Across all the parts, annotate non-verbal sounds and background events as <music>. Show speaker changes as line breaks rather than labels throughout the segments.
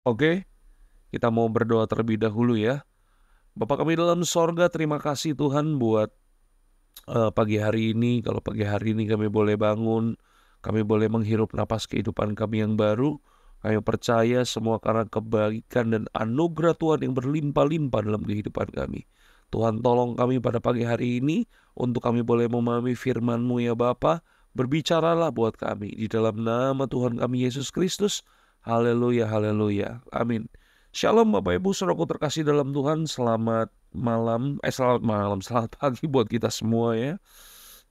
Oke, kita mau berdoa terlebih dahulu ya. Bapak kami dalam sorga, terima kasih Tuhan buat uh, pagi hari ini. Kalau pagi hari ini kami boleh bangun, kami boleh menghirup napas kehidupan kami yang baru. Kami percaya semua karena kebaikan dan anugerah Tuhan yang berlimpah-limpah dalam kehidupan kami. Tuhan tolong kami pada pagi hari ini untuk kami boleh memahami firman-Mu ya Bapa. Berbicaralah buat kami di dalam nama Tuhan kami Yesus Kristus Haleluya, haleluya. Amin. Shalom Bapak Ibu, saudaraku terkasih dalam Tuhan. Selamat malam, eh selamat malam, selamat pagi buat kita semua ya.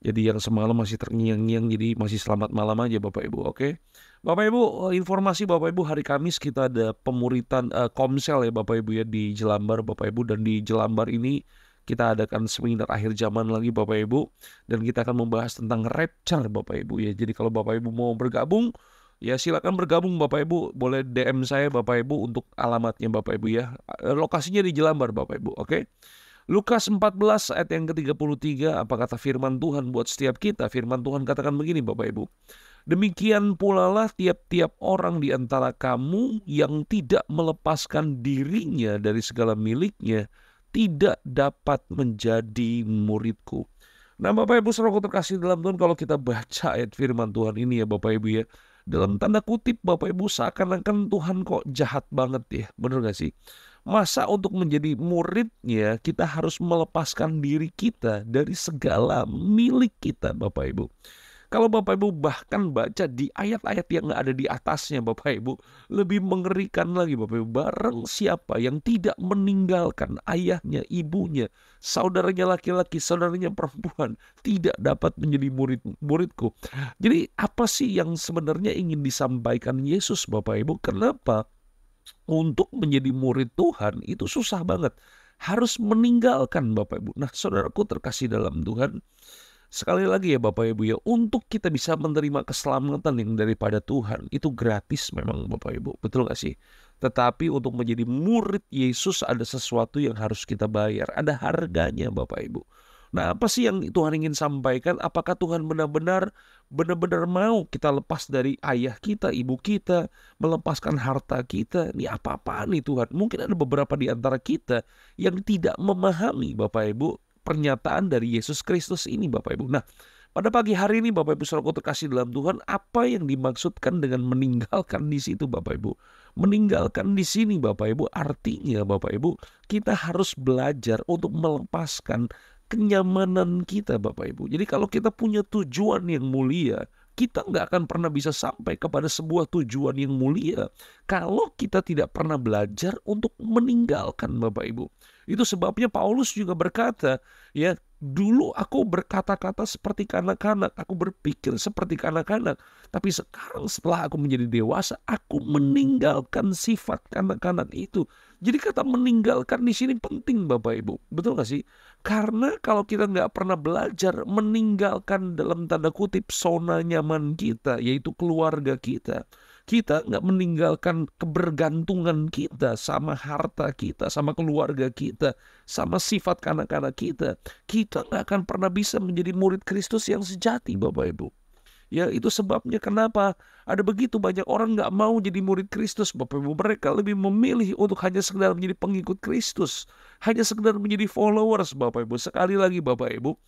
Jadi yang semalam masih terngiang-ngiang jadi masih selamat malam aja Bapak Ibu, oke? Bapak Ibu, eh, informasi Bapak Ibu hari Kamis kita ada pemuritan uh, Komsel ya Bapak Ibu ya di Jelambar Bapak Ibu dan di Jelambar ini kita adakan seminar akhir zaman lagi Bapak Ibu dan kita akan membahas tentang rapture Bapak Ibu ya. Jadi kalau Bapak Ibu mau bergabung Ya silakan bergabung Bapak Ibu, boleh DM saya Bapak Ibu untuk alamatnya Bapak Ibu ya. Eh, lokasinya di Jelambar Bapak Ibu, oke? Okay? Lukas 14 ayat yang ke-33 apa kata firman Tuhan buat setiap kita? Firman Tuhan katakan begini Bapak Ibu. Demikian pula lah tiap-tiap orang di antara kamu yang tidak melepaskan dirinya dari segala miliknya tidak dapat menjadi muridku. Nah Bapak Ibu Saudara terkasih dalam Tuhan kalau kita baca ayat firman Tuhan ini ya Bapak Ibu ya dalam tanda kutip Bapak Ibu seakan-akan Tuhan kok jahat banget ya. Benar gak sih? Masa untuk menjadi muridnya kita harus melepaskan diri kita dari segala milik kita Bapak Ibu. Kalau Bapak Ibu bahkan baca di ayat-ayat yang nggak ada di atasnya Bapak Ibu, lebih mengerikan lagi Bapak Ibu. Barang siapa yang tidak meninggalkan ayahnya, ibunya, saudaranya laki-laki, saudaranya perempuan, tidak dapat menjadi murid muridku. Jadi apa sih yang sebenarnya ingin disampaikan Yesus Bapak Ibu? Kenapa untuk menjadi murid Tuhan itu susah banget. Harus meninggalkan Bapak Ibu. Nah saudaraku terkasih dalam Tuhan Sekali lagi ya Bapak Ibu ya, untuk kita bisa menerima keselamatan yang daripada Tuhan, itu gratis memang Bapak Ibu, betul gak sih? Tetapi untuk menjadi murid Yesus ada sesuatu yang harus kita bayar, ada harganya Bapak Ibu. Nah apa sih yang Tuhan ingin sampaikan? Apakah Tuhan benar-benar benar-benar mau kita lepas dari ayah kita, ibu kita, melepaskan harta kita? Ini apa-apaan nih Tuhan? Mungkin ada beberapa di antara kita yang tidak memahami Bapak Ibu pernyataan dari Yesus Kristus ini Bapak Ibu. Nah, pada pagi hari ini Bapak Ibu Saudara terkasih dalam Tuhan, apa yang dimaksudkan dengan meninggalkan di situ Bapak Ibu? Meninggalkan di sini Bapak Ibu artinya Bapak Ibu, kita harus belajar untuk melepaskan kenyamanan kita Bapak Ibu. Jadi kalau kita punya tujuan yang mulia, kita nggak akan pernah bisa sampai kepada sebuah tujuan yang mulia kalau kita tidak pernah belajar untuk meninggalkan Bapak Ibu. Itu sebabnya Paulus juga berkata, ya, dulu aku berkata-kata seperti kanak-kanak, aku berpikir seperti kanak-kanak, tapi sekarang setelah aku menjadi dewasa, aku meninggalkan sifat kanak-kanak itu. Jadi kata meninggalkan di sini penting Bapak Ibu, betul nggak sih? Karena kalau kita nggak pernah belajar meninggalkan dalam tanda kutip zona nyaman kita, yaitu keluarga kita, kita nggak meninggalkan kebergantungan kita sama harta kita, sama keluarga kita, sama sifat kanak-kanak kita, kita nggak akan pernah bisa menjadi murid Kristus yang sejati, Bapak Ibu. Ya itu sebabnya kenapa ada begitu banyak orang nggak mau jadi murid Kristus, Bapak Ibu. Mereka lebih memilih untuk hanya sekedar menjadi pengikut Kristus, hanya sekedar menjadi followers, Bapak Ibu. Sekali lagi, Bapak Ibu,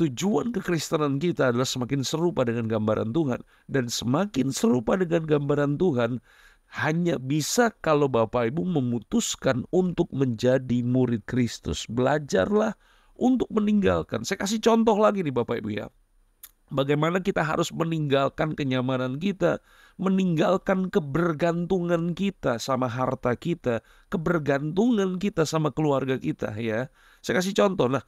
tujuan kekristenan kita adalah semakin serupa dengan gambaran Tuhan dan semakin serupa dengan gambaran Tuhan hanya bisa kalau Bapak Ibu memutuskan untuk menjadi murid Kristus. Belajarlah untuk meninggalkan. Saya kasih contoh lagi nih Bapak Ibu ya. Bagaimana kita harus meninggalkan kenyamanan kita, meninggalkan kebergantungan kita sama harta kita, kebergantungan kita sama keluarga kita ya. Saya kasih contoh. Nah,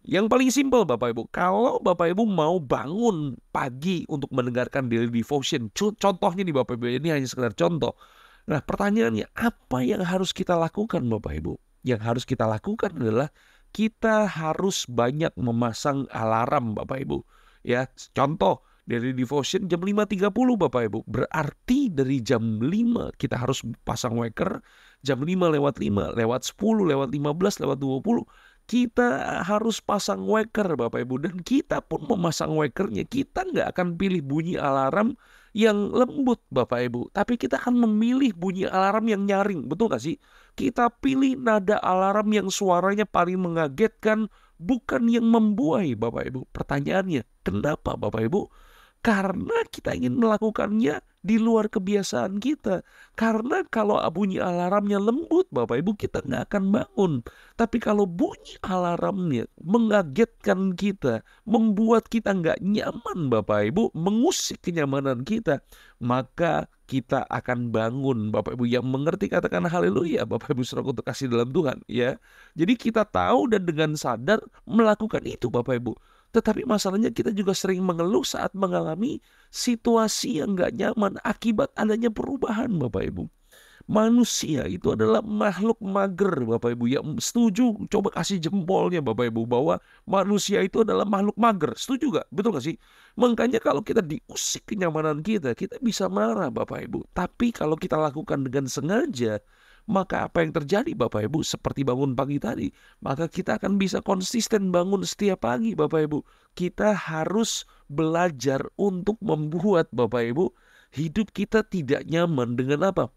yang paling simpel Bapak Ibu, kalau Bapak Ibu mau bangun pagi untuk mendengarkan daily devotion, contohnya nih Bapak Ibu, ini hanya sekedar contoh. Nah pertanyaannya, apa yang harus kita lakukan Bapak Ibu? Yang harus kita lakukan adalah kita harus banyak memasang alarm Bapak Ibu. Ya, contoh dari devotion jam 5.30 Bapak Ibu. Berarti dari jam 5 kita harus pasang waker, jam 5 lewat 5, lewat 10, lewat 15, lewat 20 kita harus pasang waker Bapak Ibu dan kita pun memasang wakernya kita nggak akan pilih bunyi alarm yang lembut Bapak Ibu tapi kita akan memilih bunyi alarm yang nyaring betul nggak sih kita pilih nada alarm yang suaranya paling mengagetkan bukan yang membuai Bapak Ibu pertanyaannya kenapa Bapak Ibu karena kita ingin melakukannya di luar kebiasaan kita. Karena kalau bunyi alarmnya lembut, Bapak Ibu kita nggak akan bangun. Tapi kalau bunyi alarmnya mengagetkan kita, membuat kita nggak nyaman Bapak Ibu, mengusik kenyamanan kita, maka kita akan bangun Bapak Ibu yang mengerti katakan haleluya Bapak Ibu saudara untuk kasih dalam Tuhan ya. Jadi kita tahu dan dengan sadar melakukan itu Bapak Ibu. Tetapi masalahnya kita juga sering mengeluh saat mengalami situasi yang gak nyaman akibat adanya perubahan Bapak Ibu. Manusia itu adalah makhluk mager Bapak Ibu. Ya setuju, coba kasih jempolnya Bapak Ibu bahwa manusia itu adalah makhluk mager. Setuju gak? Betul gak sih? Makanya kalau kita diusik kenyamanan kita, kita bisa marah Bapak Ibu. Tapi kalau kita lakukan dengan sengaja, maka apa yang terjadi Bapak Ibu seperti bangun pagi tadi, maka kita akan bisa konsisten bangun setiap pagi Bapak Ibu. Kita harus belajar untuk membuat Bapak Ibu hidup kita tidak nyaman dengan apa?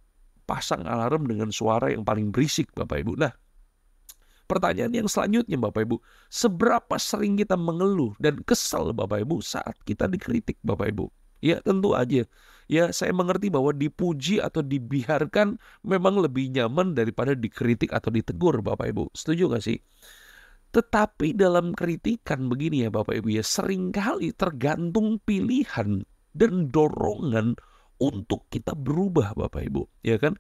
Pasang alarm dengan suara yang paling berisik Bapak Ibu. Nah, pertanyaan yang selanjutnya Bapak Ibu, seberapa sering kita mengeluh dan kesal Bapak Ibu saat kita dikritik Bapak Ibu? Ya tentu aja. Ya saya mengerti bahwa dipuji atau dibiarkan memang lebih nyaman daripada dikritik atau ditegur Bapak Ibu. Setuju gak sih? Tetapi dalam kritikan begini ya Bapak Ibu ya seringkali tergantung pilihan dan dorongan untuk kita berubah Bapak Ibu. Ya kan?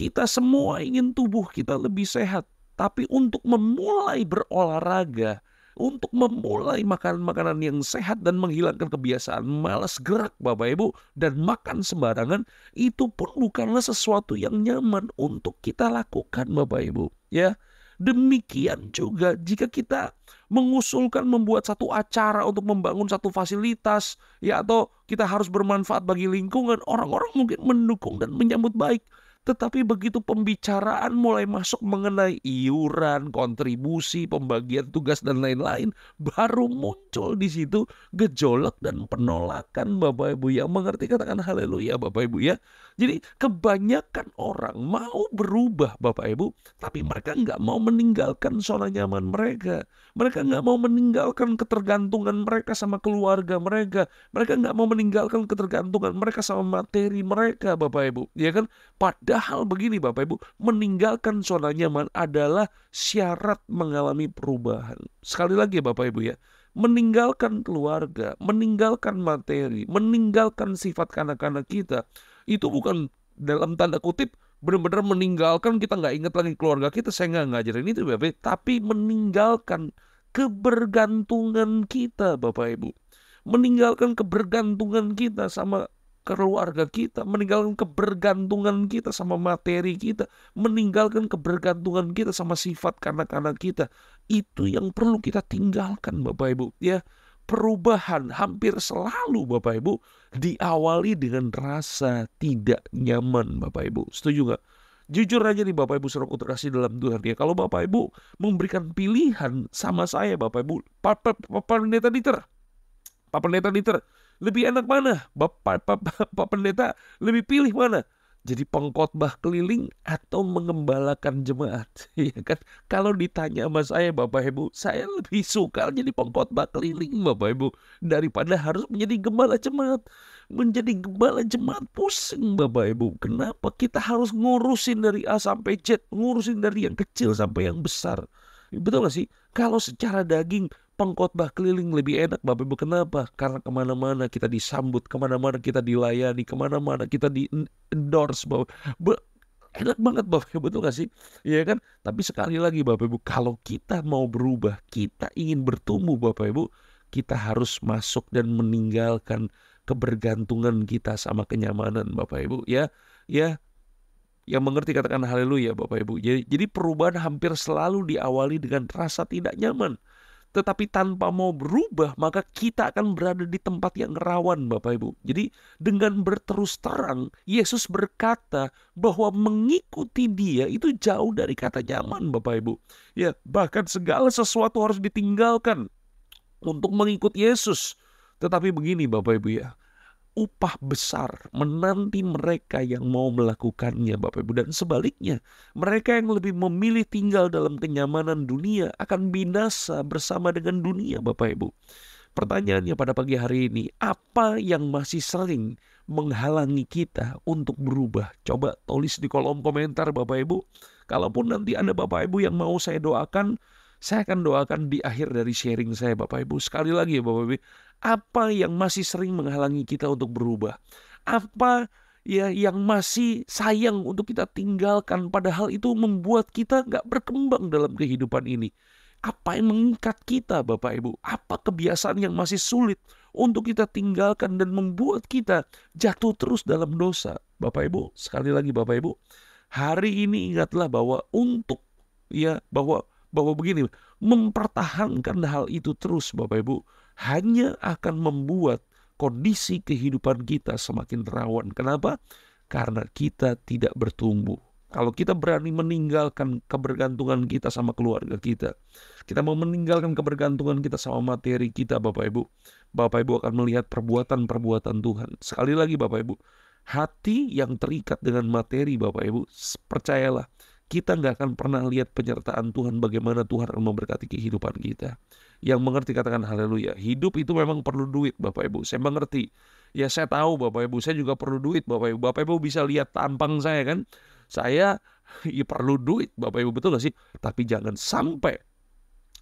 Kita semua ingin tubuh kita lebih sehat. Tapi untuk memulai berolahraga, untuk memulai makanan-makanan yang sehat dan menghilangkan kebiasaan malas gerak Bapak Ibu dan makan sembarangan itu pun bukanlah sesuatu yang nyaman untuk kita lakukan Bapak Ibu ya. Demikian juga jika kita mengusulkan membuat satu acara untuk membangun satu fasilitas ya atau kita harus bermanfaat bagi lingkungan, orang-orang mungkin mendukung dan menyambut baik. Tetapi begitu pembicaraan mulai masuk mengenai iuran, kontribusi, pembagian tugas dan lain-lain, baru muncul di situ gejolak dan penolakan Bapak Ibu yang mengerti katakan haleluya Bapak Ibu ya. Jadi kebanyakan orang mau berubah Bapak Ibu, tapi mereka nggak mau meninggalkan zona nyaman mereka. Mereka nggak mau meninggalkan ketergantungan mereka sama keluarga mereka. Mereka nggak mau meninggalkan ketergantungan mereka sama materi mereka Bapak Ibu. Ya kan? Padahal hal begini Bapak Ibu, meninggalkan zona nyaman adalah syarat mengalami perubahan. Sekali lagi Bapak Ibu ya, meninggalkan keluarga, meninggalkan materi, meninggalkan sifat kanak-kanak kita, itu bukan dalam tanda kutip benar-benar meninggalkan kita nggak ingat lagi keluarga kita saya nggak ngajarin itu bapak ibu tapi meninggalkan kebergantungan kita bapak ibu meninggalkan kebergantungan kita sama keluarga kita, meninggalkan kebergantungan kita sama materi kita, meninggalkan kebergantungan kita sama sifat kanak-kanak kita. Itu yang perlu kita tinggalkan Bapak Ibu ya. Perubahan hampir selalu Bapak Ibu diawali dengan rasa tidak nyaman Bapak Ibu. Setuju nggak? Jujur aja nih Bapak Ibu suruh kasih dalam Tuhan ya. Kalau Bapak Ibu memberikan pilihan sama saya Bapak Ibu. Pak Pendeta Dieter. Pak Pendeta Dieter lebih enak mana? Bapak, Bapak, Bapak Pendeta lebih pilih mana? Jadi pengkhotbah keliling atau mengembalakan jemaat? <laughs> Ya kan? Kalau ditanya sama saya Bapak Ibu, saya lebih suka jadi pengkhotbah keliling Bapak Ibu daripada harus menjadi gembala jemaat. Menjadi gembala jemaat pusing Bapak Ibu. Kenapa kita harus ngurusin dari A sampai Z, ngurusin dari yang kecil sampai yang besar? Betul gak sih? Kalau secara daging pengkhotbah keliling lebih enak Bapak Ibu kenapa? Karena kemana-mana kita disambut, kemana-mana kita dilayani, kemana-mana kita di endorse Bapak. Be enak banget Bapak Ibu tuh gak sih? Iya kan? Tapi sekali lagi Bapak Ibu kalau kita mau berubah, kita ingin bertumbuh Bapak Ibu, kita harus masuk dan meninggalkan kebergantungan kita sama kenyamanan Bapak Ibu ya. Ya, yang mengerti katakan haleluya Bapak Ibu. Jadi, jadi perubahan hampir selalu diawali dengan rasa tidak nyaman tetapi tanpa mau berubah, maka kita akan berada di tempat yang rawan, Bapak Ibu. Jadi, dengan berterus terang, Yesus berkata bahwa mengikuti Dia itu jauh dari kata nyaman, Bapak Ibu. Ya, bahkan segala sesuatu harus ditinggalkan untuk mengikuti Yesus. Tetapi begini, Bapak Ibu, ya, upah besar menanti mereka yang mau melakukannya Bapak Ibu dan sebaliknya mereka yang lebih memilih tinggal dalam kenyamanan dunia akan binasa bersama dengan dunia Bapak Ibu. Pertanyaannya pada pagi hari ini apa yang masih sering menghalangi kita untuk berubah? Coba tulis di kolom komentar Bapak Ibu. Kalaupun nanti ada Bapak Ibu yang mau saya doakan saya akan doakan di akhir dari sharing saya Bapak Ibu. Sekali lagi ya Bapak Ibu, apa yang masih sering menghalangi kita untuk berubah? Apa ya yang masih sayang untuk kita tinggalkan padahal itu membuat kita nggak berkembang dalam kehidupan ini? Apa yang mengikat kita Bapak Ibu? Apa kebiasaan yang masih sulit untuk kita tinggalkan dan membuat kita jatuh terus dalam dosa? Bapak Ibu, sekali lagi Bapak Ibu, hari ini ingatlah bahwa untuk ya bahwa bahwa begini, mempertahankan hal itu terus Bapak Ibu hanya akan membuat kondisi kehidupan kita semakin rawan. Kenapa? Karena kita tidak bertumbuh. Kalau kita berani meninggalkan kebergantungan kita sama keluarga kita, kita mau meninggalkan kebergantungan kita sama materi kita, Bapak Ibu. Bapak Ibu akan melihat perbuatan-perbuatan Tuhan. Sekali lagi Bapak Ibu, hati yang terikat dengan materi Bapak Ibu, percayalah kita nggak akan pernah lihat penyertaan Tuhan bagaimana Tuhan akan memberkati kehidupan kita. Yang mengerti katakan haleluya. Hidup itu memang perlu duit Bapak Ibu. Saya mengerti. Ya saya tahu Bapak Ibu, saya juga perlu duit Bapak Ibu. Bapak Ibu bisa lihat tampang saya kan. Saya <laughs> ya perlu duit Bapak Ibu betul gak sih? Tapi jangan sampai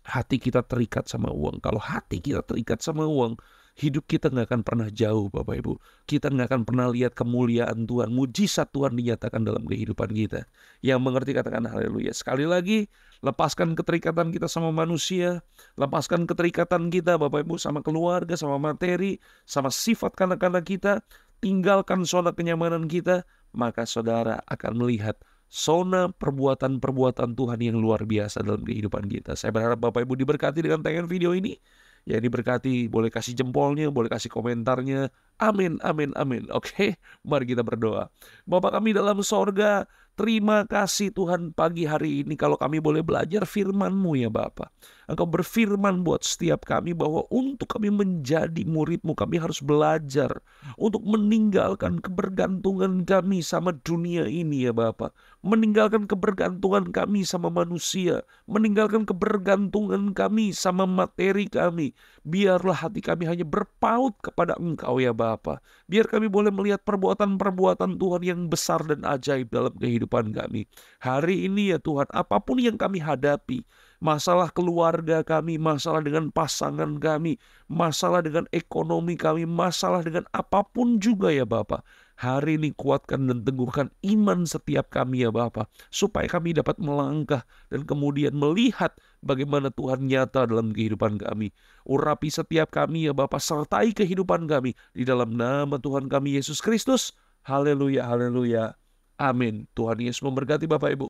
hati kita terikat sama uang. Kalau hati kita terikat sama uang, Hidup kita nggak akan pernah jauh Bapak Ibu. Kita nggak akan pernah lihat kemuliaan Tuhan, mujizat Tuhan dinyatakan dalam kehidupan kita. Yang mengerti katakan haleluya. Sekali lagi, lepaskan keterikatan kita sama manusia, lepaskan keterikatan kita Bapak Ibu sama keluarga, sama materi, sama sifat kanak-kanak kita, tinggalkan zona kenyamanan kita, maka saudara akan melihat zona perbuatan-perbuatan Tuhan yang luar biasa dalam kehidupan kita. Saya berharap Bapak Ibu diberkati dengan tayangan video ini ya diberkati, boleh kasih jempolnya, boleh kasih komentarnya. Amin, amin, amin. Oke, mari kita berdoa. Bapak kami dalam sorga, Terima kasih Tuhan pagi hari ini kalau kami boleh belajar firman-Mu ya Bapa. Engkau berfirman buat setiap kami bahwa untuk kami menjadi murid-Mu kami harus belajar untuk meninggalkan kebergantungan kami sama dunia ini ya Bapa. Meninggalkan kebergantungan kami sama manusia, meninggalkan kebergantungan kami sama materi kami. Biarlah hati kami hanya berpaut kepada Engkau ya Bapa. Biar kami boleh melihat perbuatan-perbuatan Tuhan yang besar dan ajaib dalam kehidupan kehidupan kami. Hari ini ya Tuhan, apapun yang kami hadapi, masalah keluarga kami, masalah dengan pasangan kami, masalah dengan ekonomi kami, masalah dengan apapun juga ya Bapak. Hari ini kuatkan dan teguhkan iman setiap kami ya Bapak. Supaya kami dapat melangkah dan kemudian melihat bagaimana Tuhan nyata dalam kehidupan kami. Urapi setiap kami ya Bapak, sertai kehidupan kami. Di dalam nama Tuhan kami Yesus Kristus. Haleluya, haleluya. Amin. Tuhan Yesus memberkati Bapak Ibu.